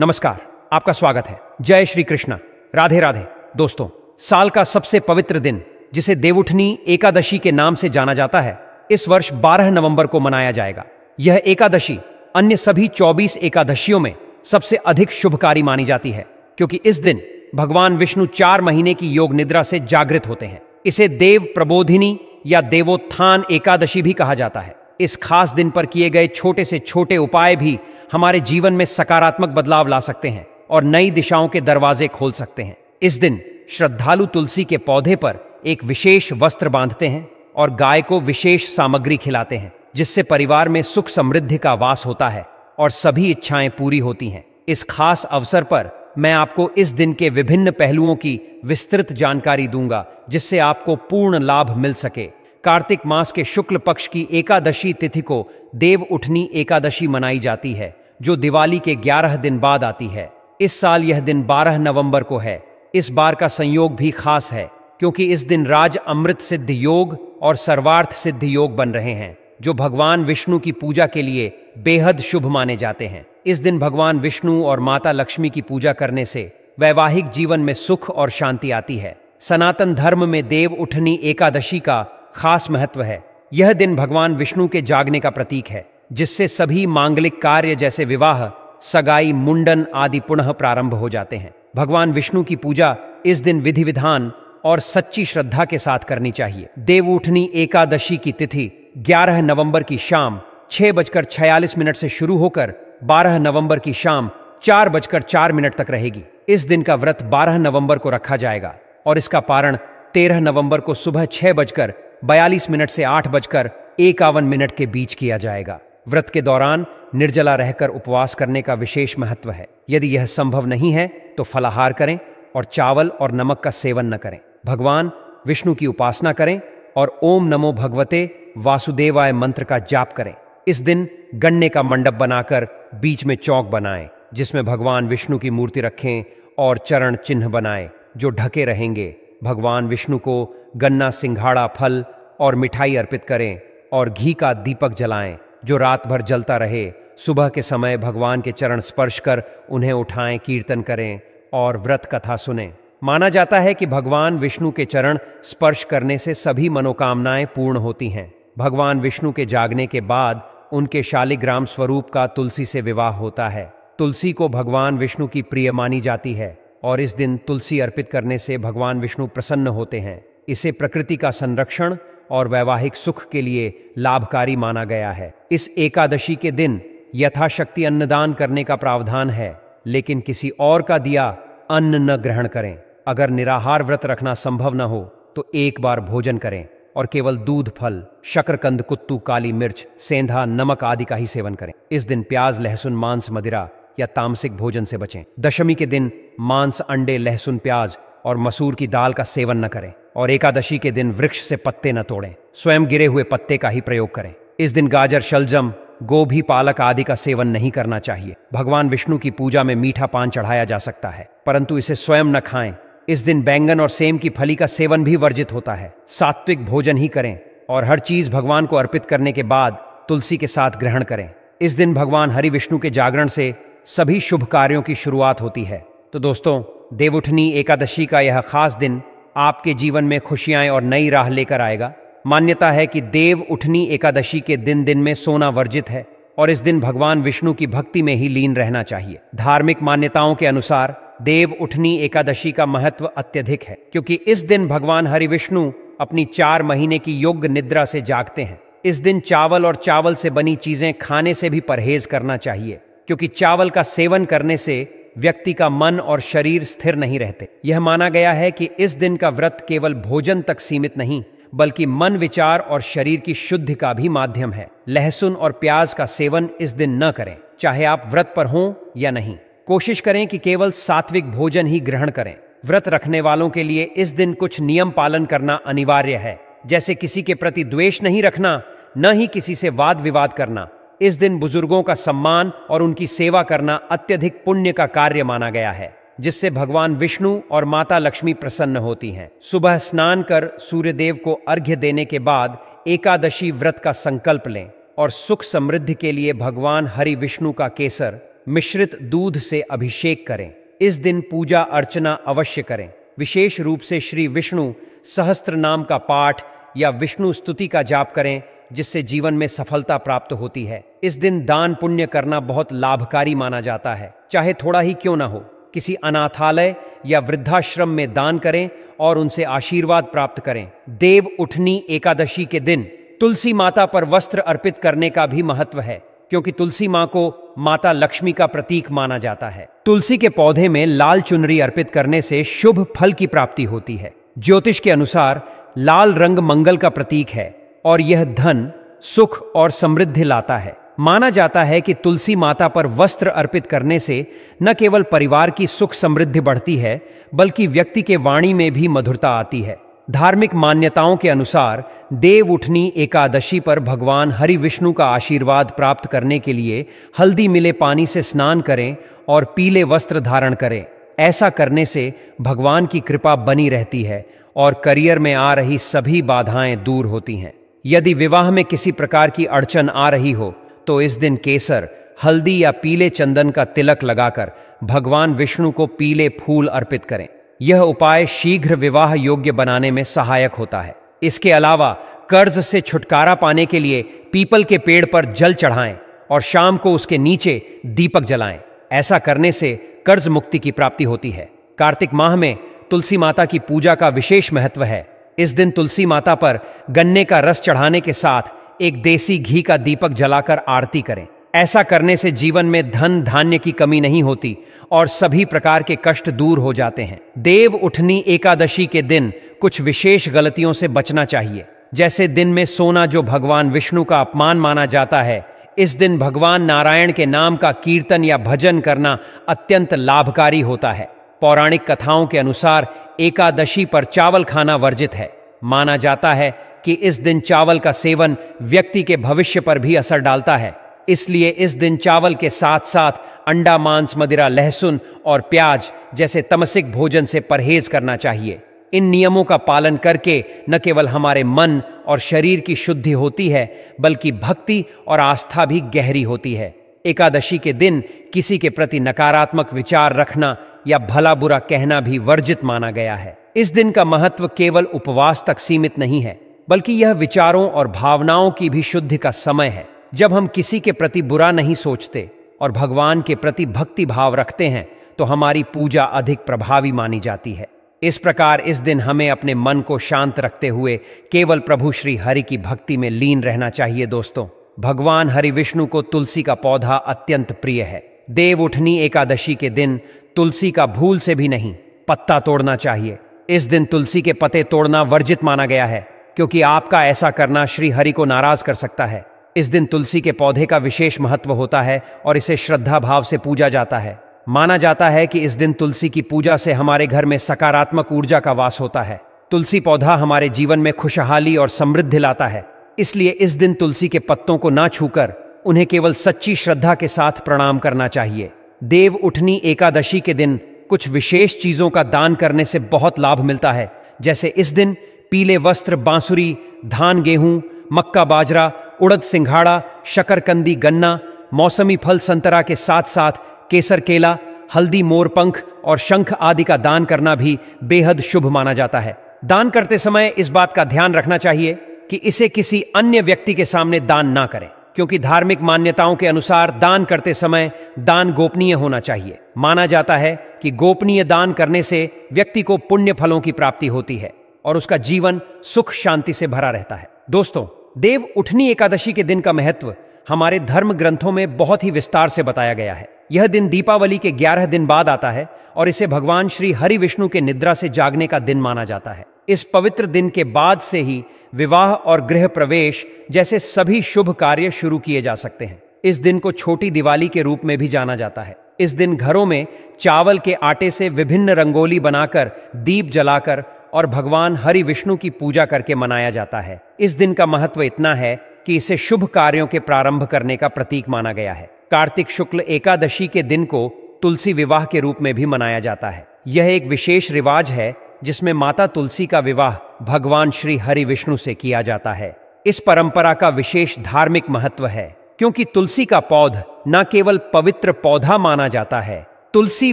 नमस्कार आपका स्वागत है जय श्री कृष्ण राधे राधे दोस्तों साल का सबसे पवित्र दिन जिसे देवउठनी एकादशी के नाम से जाना जाता है इस वर्ष 12 नवंबर को मनाया जाएगा यह एकादशी अन्य सभी 24 एकादशियों में सबसे अधिक शुभकारी मानी जाती है क्योंकि इस दिन भगवान विष्णु चार महीने की योग निद्रा से जागृत होते हैं इसे देव प्रबोधिनी या देवोत्थान एकादशी भी कहा जाता है इस खास दिन पर किए गए छोटे से छोटे उपाय भी हमारे जीवन में सकारात्मक बदलाव ला सकते हैं और नई दिशाओं के दरवाजे खोल सकते हैं इस दिन श्रद्धालु तुलसी के पौधे पर एक विशेष वस्त्र बांधते हैं और गाय को विशेष सामग्री खिलाते हैं जिससे परिवार में सुख समृद्धि का वास होता है और सभी इच्छाएं पूरी होती हैं इस खास अवसर पर मैं आपको इस दिन के विभिन्न पहलुओं की विस्तृत जानकारी दूंगा जिससे आपको पूर्ण लाभ मिल सके कार्तिक मास के शुक्ल पक्ष की एकादशी तिथि को देव उठनी एकादशी मनाई जाती है जो दिवाली के 11 दिन बाद आती है इस साल यह दिन 12 नवंबर को है इस बार का संयोग भी खास है क्योंकि इस दिन राज अमृत सिद्ध योग और सर्वार्थ सिद्ध योग बन रहे हैं जो भगवान विष्णु की पूजा के लिए बेहद शुभ माने जाते हैं इस दिन भगवान विष्णु और माता लक्ष्मी की पूजा करने से वैवाहिक जीवन में सुख और शांति आती है सनातन धर्म में देव उठनी एकादशी का खास महत्व है यह दिन भगवान विष्णु के जागने का प्रतीक है जिससे सभी मांगलिक कार्य जैसे विवाह सगाई मुंडन आदि पुनः प्रारंभ हो जाते हैं भगवान विष्णु की पूजा इस दिन विधि विधान और सच्ची श्रद्धा के साथ करनी चाहिए देव उठनी एकादशी की तिथि 11 नवंबर की शाम छह बजकर छियालीस मिनट से शुरू होकर 12 नवंबर की शाम चार बजकर चार मिनट तक रहेगी इस दिन का व्रत 12 नवंबर को रखा जाएगा और इसका पारण 13 नवंबर को सुबह छह बजकर बयालीस मिनट से आठ बजकर इक्यावन मिनट के बीच किया जाएगा व्रत के दौरान निर्जला रहकर उपवास करने का विशेष महत्व है यदि यह संभव नहीं है तो फलाहार करें और चावल और नमक का सेवन न करें भगवान विष्णु की उपासना करें और ओम नमो भगवते वासुदेवाय मंत्र का जाप करें इस दिन गन्ने का मंडप बनाकर बीच में चौक बनाएं जिसमें भगवान विष्णु की मूर्ति रखें और चरण चिन्ह बनाएं जो ढके रहेंगे भगवान विष्णु को गन्ना सिंघाड़ा फल और मिठाई अर्पित करें और घी का दीपक जलाएं जो रात भर जलता रहे सुबह के समय भगवान के चरण स्पर्श कर उन्हें उठाएं कीर्तन करें और व्रत कथा सुने माना जाता है कि भगवान विष्णु के चरण स्पर्श करने से सभी मनोकामनाएं पूर्ण होती हैं भगवान विष्णु के जागने के बाद उनके शालिग्राम स्वरूप का तुलसी से विवाह होता है तुलसी को भगवान विष्णु की प्रिय मानी जाती है और इस दिन तुलसी अर्पित करने से भगवान विष्णु प्रसन्न होते हैं इसे प्रकृति का संरक्षण और वैवाहिक सुख के लिए लाभकारी माना गया है इस एकादशी के दिन यथाशक्ति अन्नदान करने का प्रावधान है लेकिन किसी और का दिया अन्न न ग्रहण करें अगर निराहार व्रत रखना संभव न हो तो एक बार भोजन करें और केवल दूध फल शकरकंद कुत्तू काली मिर्च सेंधा नमक आदि का ही सेवन करें इस दिन प्याज लहसुन मांस मदिरा या तामसिक भोजन से बचें दशमी के दिन मांस अंडे लहसुन प्याज और मसूर की दाल का सेवन न करें और एकादशी के दिन वृक्ष से पत्ते न तोड़ें स्वयं गिरे हुए पत्ते का ही प्रयोग करें इस दिन गाजर शलजम गोभी पालक आदि का सेवन नहीं करना चाहिए भगवान विष्णु की पूजा में मीठा पान चढ़ाया जा सकता है परंतु इसे स्वयं न खाएं इस दिन बैंगन और सेम की फली का सेवन भी वर्जित होता है सात्विक भोजन ही करें और हर चीज भगवान को अर्पित करने के बाद तुलसी के साथ ग्रहण करें इस दिन भगवान हरि विष्णु के जागरण से सभी शुभ कार्यों की शुरुआत होती है तो दोस्तों देवउठनी एकादशी का यह खास दिन आपके जीवन में खुशियां और नई राह लेकर आएगा मान्यता है कि देव उठनी एकादशी के दिन दिन में सोना वर्जित है और इस दिन भगवान विष्णु की भक्ति में ही लीन रहना चाहिए धार्मिक मान्यताओं के अनुसार देव उठनी एकादशी का महत्व अत्यधिक है क्योंकि इस दिन भगवान हरि विष्णु अपनी चार महीने की योग्य निद्रा से जागते हैं इस दिन चावल और चावल से बनी चीजें खाने से भी परहेज करना चाहिए क्योंकि चावल का सेवन करने से व्यक्ति का मन और शरीर स्थिर नहीं रहते यह माना गया है कि इस दिन का व्रत केवल भोजन तक सीमित नहीं बल्कि मन विचार और शरीर की शुद्धि का भी माध्यम है लहसुन और प्याज का सेवन इस दिन न करें चाहे आप व्रत पर हों या नहीं कोशिश करें कि केवल सात्विक भोजन ही ग्रहण करें व्रत रखने वालों के लिए इस दिन कुछ नियम पालन करना अनिवार्य है जैसे किसी के प्रति द्वेष नहीं रखना न ही किसी से वाद विवाद करना इस दिन बुजुर्गों का सम्मान और उनकी सेवा करना अत्यधिक पुण्य का कार्य माना गया है जिससे भगवान विष्णु और माता लक्ष्मी प्रसन्न होती हैं सुबह स्नान कर सूर्यदेव को अर्घ्य देने के बाद एकादशी व्रत का संकल्प लें और सुख समृद्धि के लिए भगवान हरि विष्णु का केसर मिश्रित दूध से अभिषेक करें इस दिन पूजा अर्चना अवश्य करें विशेष रूप से श्री विष्णु सहस्त्र नाम का पाठ या विष्णु स्तुति का जाप करें जिससे जीवन में सफलता प्राप्त होती है इस दिन दान पुण्य करना बहुत लाभकारी माना जाता है चाहे थोड़ा ही क्यों ना हो किसी अनाथालय या वृद्धाश्रम में दान करें और उनसे आशीर्वाद प्राप्त करें देव उठनी एकादशी के दिन तुलसी माता पर वस्त्र अर्पित करने का भी महत्व है क्योंकि तुलसी माँ को माता लक्ष्मी का प्रतीक माना जाता है तुलसी के पौधे में लाल चुनरी अर्पित करने से शुभ फल की प्राप्ति होती है ज्योतिष के अनुसार लाल रंग मंगल का प्रतीक है और यह धन सुख और समृद्धि लाता है माना जाता है कि तुलसी माता पर वस्त्र अर्पित करने से न केवल परिवार की सुख समृद्धि बढ़ती है बल्कि व्यक्ति के वाणी में भी मधुरता आती है धार्मिक मान्यताओं के अनुसार देव उठनी एकादशी पर भगवान हरि विष्णु का आशीर्वाद प्राप्त करने के लिए हल्दी मिले पानी से स्नान करें और पीले वस्त्र धारण करें ऐसा करने से भगवान की कृपा बनी रहती है और करियर में आ रही सभी बाधाएं दूर होती हैं यदि विवाह में किसी प्रकार की अड़चन आ रही हो तो इस दिन केसर हल्दी या पीले चंदन का तिलक लगाकर भगवान विष्णु को पीले फूल अर्पित करें यह उपाय शीघ्र विवाह योग्य बनाने में सहायक होता है इसके अलावा कर्ज से छुटकारा पाने के लिए पीपल के पेड़ पर जल चढ़ाएं और शाम को उसके नीचे दीपक जलाएं ऐसा करने से कर्ज मुक्ति की प्राप्ति होती है कार्तिक माह में तुलसी माता की पूजा का विशेष महत्व है इस दिन तुलसी माता पर गन्ने का रस चढ़ाने के साथ एक देसी घी का दीपक जलाकर आरती करें ऐसा करने से जीवन में धन धान्य की कमी नहीं होती और सभी प्रकार के कष्ट दूर हो जाते हैं देव उठनी एकादशी के दिन कुछ विशेष गलतियों से बचना चाहिए जैसे दिन में सोना जो भगवान विष्णु का अपमान माना जाता है इस दिन भगवान नारायण के नाम का कीर्तन या भजन करना अत्यंत लाभकारी होता है पौराणिक कथाओं के अनुसार एकादशी पर चावल खाना वर्जित है माना जाता है कि इस दिन चावल का सेवन व्यक्ति के भविष्य पर भी असर डालता है इसलिए इस दिन चावल के साथ साथ अंडा मांस मदिरा लहसुन और प्याज जैसे तमसिक भोजन से परहेज करना चाहिए इन नियमों का पालन करके न केवल हमारे मन और शरीर की शुद्धि होती है बल्कि भक्ति और आस्था भी गहरी होती है एकादशी के दिन किसी के प्रति नकारात्मक विचार रखना या भला बुरा कहना भी वर्जित माना गया है इस दिन का महत्व केवल उपवास तक सीमित नहीं है बल्कि यह विचारों और भावनाओं की भी शुद्धि का समय है जब हम किसी के प्रति बुरा नहीं सोचते और भगवान के प्रति भक्ति भाव रखते हैं तो हमारी पूजा अधिक प्रभावी मानी जाती है इस प्रकार इस दिन हमें अपने मन को शांत रखते हुए केवल प्रभु श्री हरि की भक्ति में लीन रहना चाहिए दोस्तों भगवान हरि विष्णु को तुलसी का पौधा अत्यंत प्रिय है देव उठनी एकादशी के दिन तुलसी का भूल से भी नहीं पत्ता तोड़ना चाहिए इस दिन तुलसी के पते तोड़ना वर्जित माना गया है क्योंकि आपका ऐसा करना श्री हरि को नाराज कर सकता है इस दिन तुलसी के पौधे का विशेष महत्व होता है और इसे श्रद्धा भाव से पूजा जाता है माना जाता है कि इस दिन तुलसी की पूजा से हमारे घर में सकारात्मक ऊर्जा का वास होता है तुलसी पौधा हमारे जीवन में खुशहाली और समृद्धि लाता है इसलिए इस दिन तुलसी के पत्तों को ना छूकर उन्हें केवल सच्ची श्रद्धा के साथ प्रणाम करना चाहिए देव उठनी एकादशी के दिन कुछ विशेष चीजों का दान करने से बहुत लाभ मिलता है जैसे इस दिन पीले वस्त्र बांसुरी धान गेहूं मक्का बाजरा उड़द सिंघाड़ा शकरकंदी गन्ना मौसमी फल संतरा के साथ साथ केसर केला हल्दी मोरपंख और शंख आदि का दान करना भी बेहद शुभ माना जाता है दान करते समय इस बात का ध्यान रखना चाहिए कि इसे किसी अन्य व्यक्ति के सामने दान ना करें क्योंकि धार्मिक मान्यताओं के अनुसार दान करते समय दान गोपनीय होना चाहिए माना जाता है कि गोपनीय दान करने से व्यक्ति को पुण्य फलों की प्राप्ति होती है और उसका जीवन सुख शांति से भरा रहता है दोस्तों देव उठनी एकादशी के दिन का महत्व हमारे धर्म ग्रंथों में बहुत ही विस्तार से बताया गया है यह दिन दीपावली के ग्यारह दिन बाद आता है और इसे भगवान श्री हरि विष्णु के निद्रा से जागने का दिन माना जाता है इस पवित्र दिन के बाद से ही विवाह और गृह प्रवेश जैसे सभी शुभ कार्य शुरू किए जा सकते हैं इस दिन को छोटी दिवाली के रूप में भी जाना जाता है इस दिन घरों में चावल के आटे से विभिन्न रंगोली बनाकर दीप जलाकर और भगवान हरि विष्णु की पूजा करके मनाया जाता है इस दिन का महत्व इतना है कि इसे शुभ कार्यों के प्रारंभ करने का प्रतीक माना गया है कार्तिक शुक्ल एकादशी के दिन को तुलसी विवाह के रूप में भी मनाया जाता है यह एक विशेष रिवाज है जिसमें माता तुलसी का विवाह भगवान श्री हरि विष्णु से किया जाता है इस परंपरा का विशेष धार्मिक महत्व है क्योंकि तुलसी का पौध न केवल पवित्र पौधा माना जाता है तुलसी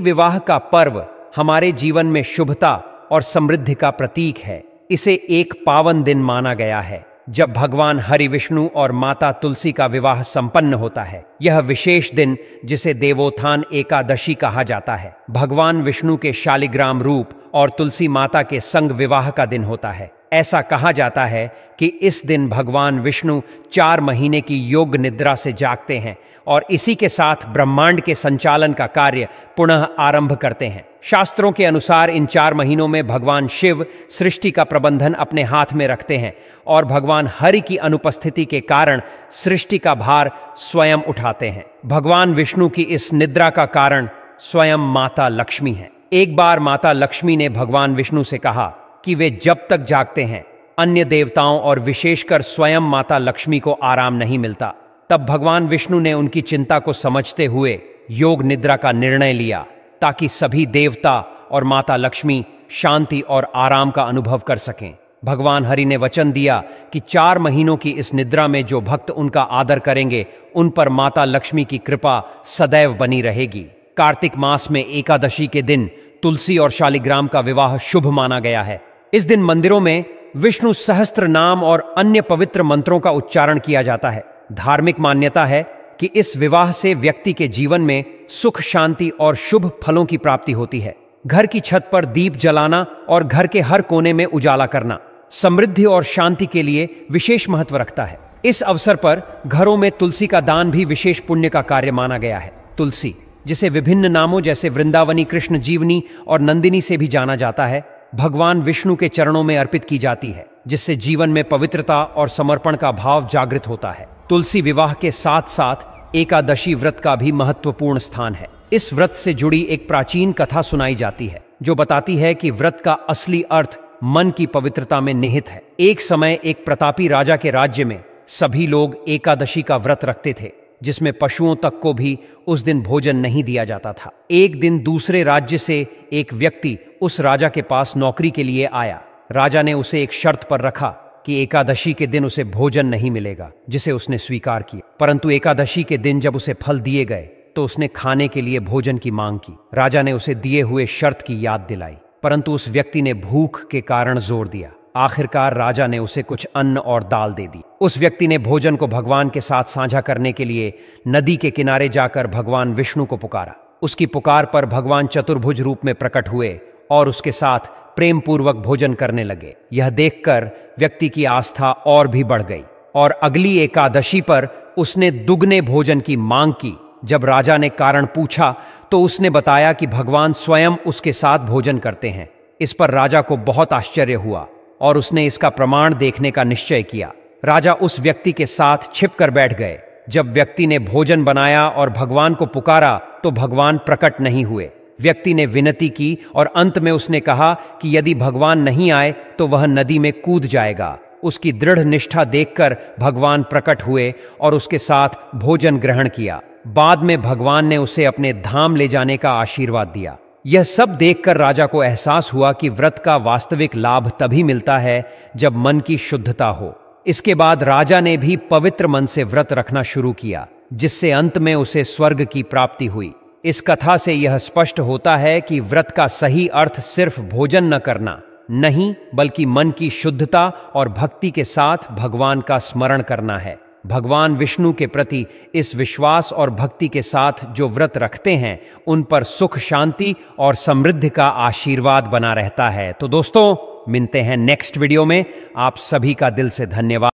विवाह का पर्व हमारे जीवन में शुभता और समृद्धि का प्रतीक है इसे एक पावन दिन माना गया है जब भगवान हरि विष्णु और माता तुलसी का विवाह संपन्न होता है यह विशेष दिन जिसे देवोत्थान एकादशी कहा जाता है भगवान विष्णु के शालिग्राम रूप और तुलसी माता के संग विवाह का दिन होता है ऐसा कहा जाता है कि इस दिन भगवान विष्णु चार महीने की योग निद्रा से जागते हैं और इसी के साथ ब्रह्मांड के संचालन का कार्य पुनः आरंभ करते हैं शास्त्रों के अनुसार इन चार महीनों में भगवान शिव सृष्टि का प्रबंधन अपने हाथ में रखते हैं और भगवान हरि की अनुपस्थिति के कारण सृष्टि का भार स्वयं उठाते हैं भगवान विष्णु की इस निद्रा का कारण स्वयं माता लक्ष्मी है एक बार माता लक्ष्मी ने भगवान विष्णु से कहा कि वे जब तक जागते हैं अन्य देवताओं और विशेषकर स्वयं माता लक्ष्मी को आराम नहीं मिलता तब भगवान विष्णु ने उनकी चिंता को समझते हुए योग निद्रा का निर्णय लिया ताकि सभी देवता और माता लक्ष्मी शांति और आराम का अनुभव कर सकें भगवान हरि ने वचन दिया कि चार महीनों की इस निद्रा में जो भक्त उनका आदर करेंगे उन पर माता लक्ष्मी की कृपा सदैव बनी रहेगी कार्तिक मास में एकादशी के दिन तुलसी और शालिग्राम का विवाह शुभ माना गया है इस दिन मंदिरों में विष्णु सहस्त्र नाम और अन्य पवित्र मंत्रों का उच्चारण किया जाता है धार्मिक मान्यता है कि इस विवाह से व्यक्ति के जीवन में सुख शांति और शुभ फलों की प्राप्ति होती है घर की छत पर दीप जलाना और घर के हर कोने में उजाला करना समृद्धि और शांति के लिए विशेष महत्व रखता है इस अवसर पर घरों में तुलसी का दान भी विशेष पुण्य का कार्य माना गया है तुलसी जिसे विभिन्न नामों जैसे वृंदावनी कृष्ण जीवनी और नंदिनी से भी जाना जाता है भगवान विष्णु के चरणों में अर्पित की जाती है जिससे जीवन में पवित्रता और समर्पण का भाव जागृत होता है तुलसी विवाह के साथ साथ एकादशी व्रत का भी महत्वपूर्ण स्थान है इस व्रत से जुड़ी एक प्राचीन कथा सुनाई जाती है जो बताती है कि व्रत का असली अर्थ मन की पवित्रता में निहित है एक समय एक प्रतापी राजा के राज्य में सभी लोग एकादशी का व्रत रखते थे जिसमें पशुओं तक को भी उस दिन भोजन नहीं दिया जाता था एक दिन दूसरे राज्य से एक व्यक्ति उस राजा के पास नौकरी के लिए आया राजा ने उसे एक शर्त पर रखा कि एकादशी के दिन उसे भोजन नहीं मिलेगा जिसे उसने स्वीकार किया परंतु एकादशी के दिन जब उसे फल दिए गए तो उसने खाने के लिए भोजन की मांग की राजा ने उसे दिए हुए शर्त की याद दिलाई परंतु उस व्यक्ति ने भूख के कारण जोर दिया आखिरकार राजा ने उसे कुछ अन्न और दाल दे दी उस व्यक्ति ने भोजन को भगवान के साथ साझा करने के लिए नदी के किनारे जाकर भगवान विष्णु को पुकारा उसकी पुकार पर भगवान चतुर्भुज रूप में प्रकट हुए और उसके साथ प्रेम पूर्वक भोजन करने लगे यह देखकर व्यक्ति की आस्था और भी बढ़ गई और अगली एकादशी पर उसने दुगने भोजन की मांग की जब राजा ने कारण पूछा तो उसने बताया कि भगवान स्वयं उसके साथ भोजन करते हैं इस पर राजा को बहुत आश्चर्य हुआ और उसने इसका प्रमाण देखने का निश्चय किया राजा उस व्यक्ति के साथ छिप कर बैठ गए जब व्यक्ति ने भोजन बनाया और भगवान को पुकारा तो भगवान प्रकट नहीं हुए व्यक्ति ने विनती की और अंत में उसने कहा कि यदि भगवान नहीं आए तो वह नदी में कूद जाएगा उसकी दृढ़ निष्ठा देखकर भगवान प्रकट हुए और उसके साथ भोजन ग्रहण किया बाद में भगवान ने उसे अपने धाम ले जाने का आशीर्वाद दिया यह सब देखकर राजा को एहसास हुआ कि व्रत का वास्तविक लाभ तभी मिलता है जब मन की शुद्धता हो इसके बाद राजा ने भी पवित्र मन से व्रत रखना शुरू किया जिससे अंत में उसे स्वर्ग की प्राप्ति हुई इस कथा से यह स्पष्ट होता है कि व्रत का सही अर्थ सिर्फ भोजन न करना नहीं बल्कि मन की शुद्धता और भक्ति के साथ भगवान का स्मरण करना है भगवान विष्णु के प्रति इस विश्वास और भक्ति के साथ जो व्रत रखते हैं उन पर सुख शांति और समृद्धि का आशीर्वाद बना रहता है तो दोस्तों मिलते हैं नेक्स्ट वीडियो में आप सभी का दिल से धन्यवाद